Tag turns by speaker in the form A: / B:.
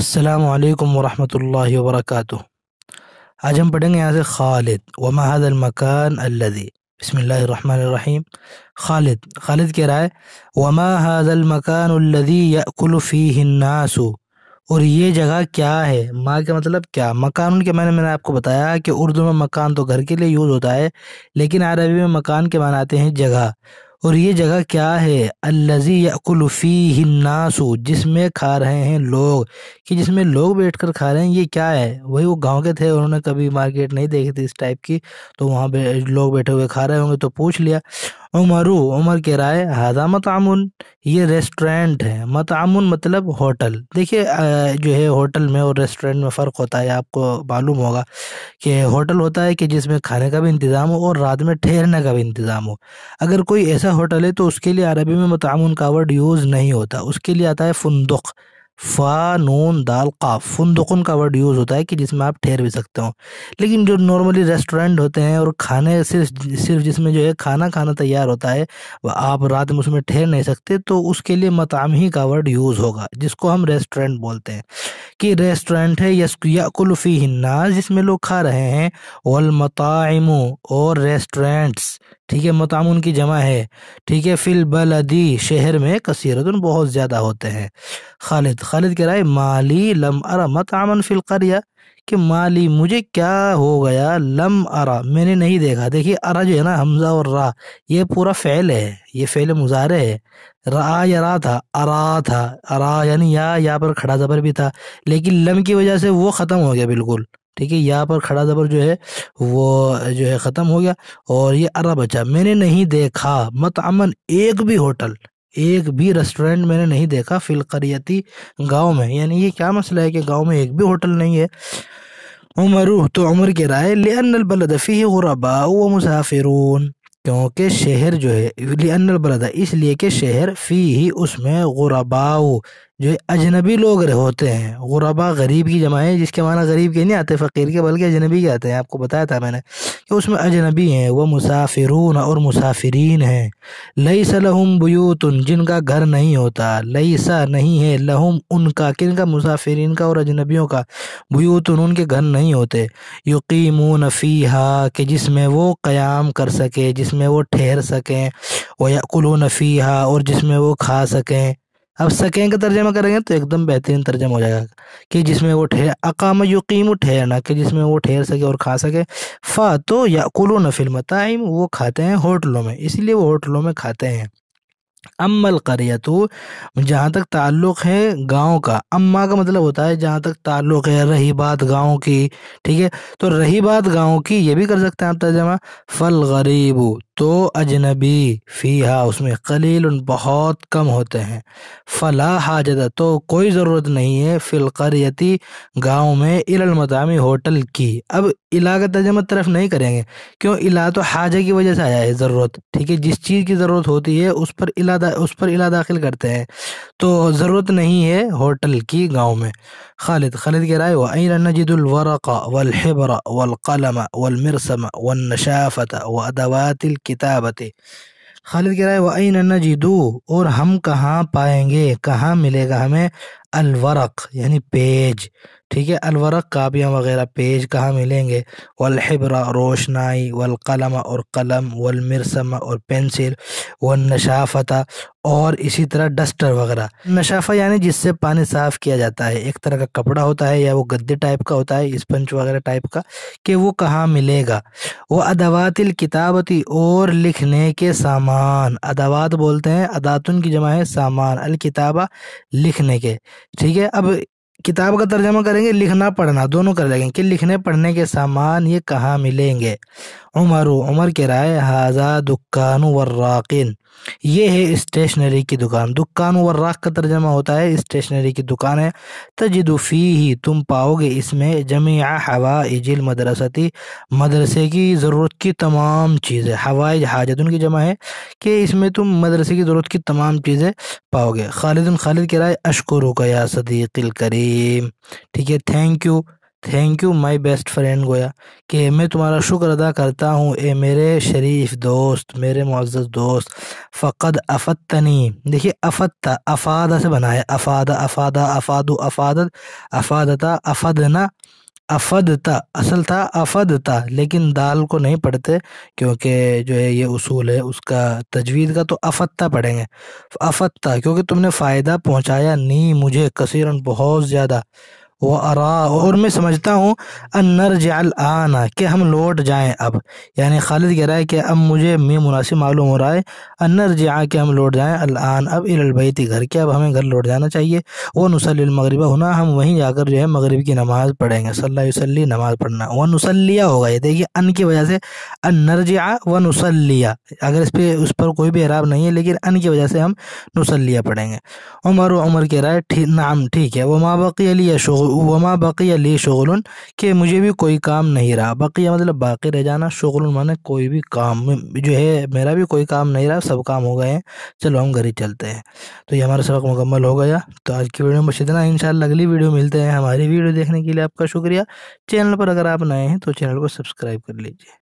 A: السلام علیکم ورحمۃ اللہ وبرکاتہ آج ہم پڑھیں گے یہاں سے خالد وما المکان الذی بسم اللہ الرحمن الرحیم خالد خالد کہہ رہا ہے وما هذا المکان الذی یا کلفی الناس اور یہ جگہ کیا ہے ماں کا مطلب کیا مکان ان کے معنی میں نے آپ کو بتایا کہ اردو میں مکان تو گھر کے لیے یوز ہوتا ہے لیکن عربی میں مکان کے معنی آتے ہیں جگہ اور یہ جگہ کیا ہے یقل فیہ الناس جس میں کھا رہے ہیں لوگ کہ جس میں لوگ بیٹھ کر کھا رہے ہیں یہ کیا ہے وہی وہ گاؤں کے تھے انہوں نے کبھی مارکیٹ نہیں دیکھی تھی اس ٹائپ کی تو وہاں لوگ بیٹھے ہوئے کھا رہے ہوں گے تو پوچھ لیا عمرو عمر کے رائے ہادام متعمن یہ ریسٹورینٹ ہے متعمن مطلب ہوٹل دیکھیے جو ہے ہوٹل میں اور ریسٹورینٹ میں فرق ہوتا ہے آپ کو معلوم ہوگا کہ ہوٹل ہوتا ہے کہ جس میں کھانے کا بھی انتظام ہو اور رات میں ٹھہرنے کا بھی انتظام ہو اگر کوئی ایسا ہوٹل ہے تو اس کے لیے عربی میں متعمن کا ورڈ یوز نہیں ہوتا اس کے لیے آتا ہے فندق فا نون دال قاف فندقن کا ورڈ یوز ہوتا ہے کہ جس میں آپ ٹھہر بھی سکتے ہو لیکن جو نارملی ریسٹورنٹ ہوتے ہیں اور کھانے صرف صرف جس میں جو ہے کھانا کھانا تیار ہوتا ہے وہ آپ رات میں اس میں ٹھہر نہیں سکتے تو اس کے لیے ہی کا ورڈ یوز ہوگا جس کو ہم ریسٹورنٹ بولتے ہیں کہ ریسٹورینٹ ہے یسک یا قلفی جس میں لوگ کھا رہے ہیں والمطاعم اور ریسٹورینٹس ٹھیک ہے متعمن کی جمع ہے ٹھیک ہے فی البلدی شہر میں کثیرتن بہت زیادہ ہوتے ہیں خالد خالد مالی لم متعمن فی القریہ کہ مالی مجھے کیا ہو گیا لم ارا میں نے نہیں دیکھا دیکھیے ارا جو ہے نا حمزہ اور را یہ پورا فعل ہے یہ فعل مظاہرے ہے را را تھا ارا تھا ارا یعنی یا یا پر کھڑا زبر بھی تھا لیکن لم کی وجہ سے وہ ختم ہو گیا بالکل ٹھیک ہے یہاں پر کھڑا زبر جو ہے وہ جو ہے ختم ہو گیا اور یہ ارا بچا میں نے نہیں دیکھا متعمن ایک بھی ہوٹل ایک بھی ریسٹورینٹ میں نے نہیں دیکھا فلقریتی گاؤں میں یعنی یہ کیا مسئلہ ہے کہ گاؤں میں ایک بھی ہوٹل نہیں ہے عمرو تو عمر کے رائے لے انلد فی و مسافرون کیونکہ شہر جو ہے لے ان اس لیے کہ شہر فی ہی اس میں غرباؤ جو اجنبی لوگ ہوتے ہیں غربا غریب کی جمع ہے جس کے معنی غریب کے نہیں آتے فقیر کے بلکہ اجنبی کے آتے ہیں آپ کو بتایا تھا میں نے کہ اس میں اجنبی ہیں وہ مسافرون اور مسافرین ہیں لئی لہم بیوتن جن کا گھر نہیں ہوتا لئی نہیں ہے لہم ان کا کن کا مسافرین کا اور اجنبیوں کا بیوتن ان کے گھر نہیں ہوتے یقیمون فیہا کہ جس میں وہ قیام کر سکے جس میں وہ ٹھہر سکیں اور فیہا اور جس میں وہ کھا سکیں اب سکیں کا ترجمہ کریں گے تو ایک دم بہترین ترجمہ ہو جائے گا کہ جس میں وہ ٹھہر اقام یقیم ٹھہرنا کہ جس میں وہ ٹھہر سکے اور کھا سکے فاتو یا قلو نفل وہ کھاتے ہیں ہوٹلوں میں اس لیے وہ ہوٹلوں میں کھاتے ہیں ام القریت جہاں تک تعلق ہے گاؤں کا اما کا مطلب ہوتا ہے جہاں تک تعلق ہے رہی بات گاؤں کی ٹھیک ہے تو رہی بات گاؤں کی یہ بھی کر سکتے ہیں آپ ترجمہ فل غریب تو اجنبی فی اس میں قلیل بہت کم ہوتے ہیں فلا حاجت تو کوئی ضرورت نہیں ہے القریتی گاؤں میں ار المطامی ہوٹل کی اب کا ترجمہ طرف نہیں کریں گے کیوں علا تو حاجہ کی وجہ سے آیا ہے ضرورت ٹھیک ہے جس چیز کی ضرورت ہوتی ہے اس پر علا اس پر الہ داخل کرتے ہیں تو ضرورت نہیں ہے ہوٹل کی گاؤں میں خالد خالد کے رائے وَأَيْنَ نَجِدُ الْوَرَقَ وَالْحِبْرَ وَالْقَلَمَ وَالْمِرْسَمَ وَالنَّشَافَةَ وَأَدَوَاتِ الْكِتَابَتِ خالد کے رائے وَأَيْنَ نَجِدُ اور ہم کہاں پائیں گے کہاں ملے گا ہمیں الورق یعنی پیج ٹھیک ہے الورق کاپیاں وغیرہ پیج کہاں ملیں گے والحبر روشنائی والقلم اور قلم والمرسم اور پینسل والنشافت اور اسی طرح ڈسٹر وغیرہ نشافہ یعنی جس سے پانی صاف کیا جاتا ہے ایک طرح کا کپڑا ہوتا ہے یا وہ گدے ٹائپ کا ہوتا ہے اسپنچ وغیرہ ٹائپ کا کہ وہ کہاں ملے گا وہ ادوات الکتابتی اور لکھنے کے سامان ادوات بولتے ہیں اداتن کی جمع ہے سامان الکتابہ لکھنے کے ٹھیک ہے اب کتاب کا ترجمہ کریں گے لکھنا پڑھنا دونوں کر لیں گے کہ لکھنے پڑھنے کے سامان یہ کہاں ملیں گے عمر عمر کے رائے و کانراکن یہ ہے اسٹیشنری کی دکان دکان و راک کا ترجمہ ہوتا ہے اسٹیشنری کی دکان ہے تجدفی ہی تم پاؤ گے اس میں جمعہ ہوا اجل مدرستی مدرسے کی ضرورت کی تمام چیزیں حوائج جہاجت ان کی جمع ہے کہ اس میں تم مدرسے کی ضرورت کی تمام چیزیں پاؤ گے خالد خالد کے رائے اشکر کا یا صدیق کریم ٹھیک ہے thank you thank you my best friend گویا کہ میں تمہارا شکر ادا کرتا ہوں اے میرے شریف دوست میرے معزز دوست فقد افتنی دیکھیں دیکھیے افادہ سے بنا ہے افادہ افاد افادت افادتا افدنا افدتا اصل تھا افدتا لیکن دال کو نہیں پڑھتے کیونکہ جو ہے یہ اصول ہے اس کا تجوید کا تو افتتا پڑھیں گے افتتا کیونکہ تم نے فائدہ پہنچایا نہیں مجھے کثیرن بہت زیادہ ارا اور میں سمجھتا ہوں انر جے العن کہ ہم لوٹ جائیں اب یعنی خالد کہہ رہا ہے کہ اب مجھے میں مناسب معلوم ہو رہا ہے انر جے کہ ہم لوٹ جائیں الآن اب البیتی گھر کہ اب ہمیں گھر لوٹ جانا چاہیے وہ نسلی المغربہ ہونا ہم وہیں جا کر جو ہے مغرب کی نماز پڑھیں گے صلی اللہ وسلی نماز پڑھنا وہ نسلیہ ہوگا یہ دیکھیے ان کی وجہ سے انر جا و نسلیہ اگر اس پہ اس پر کوئی بھی اعراب نہیں ہے لیکن ان کی وجہ سے ہم نسلیہ پڑھیں گے عمر و عمر کی رائے نام ٹھیک ہے وہ ماں باقی علی شغل وما بقیہ لی شغل کہ مجھے بھی کوئی کام نہیں رہا بقیہ مطلب باقی رہ جانا شغل مانے کوئی بھی کام جو ہے میرا بھی کوئی کام نہیں رہا سب کام ہو گئے ہیں چلو ہم ہی چلتے ہیں تو یہ ہمارا سبق مکمل ہو گیا تو آج کی ویڈیو میں اتنا ان شاء اللہ اگلی ویڈیو ملتے ہیں ہماری ویڈیو دیکھنے کے لیے آپ کا شکریہ چینل پر اگر آپ نئے ہیں تو چینل کو سبسکرائب کر لیجیے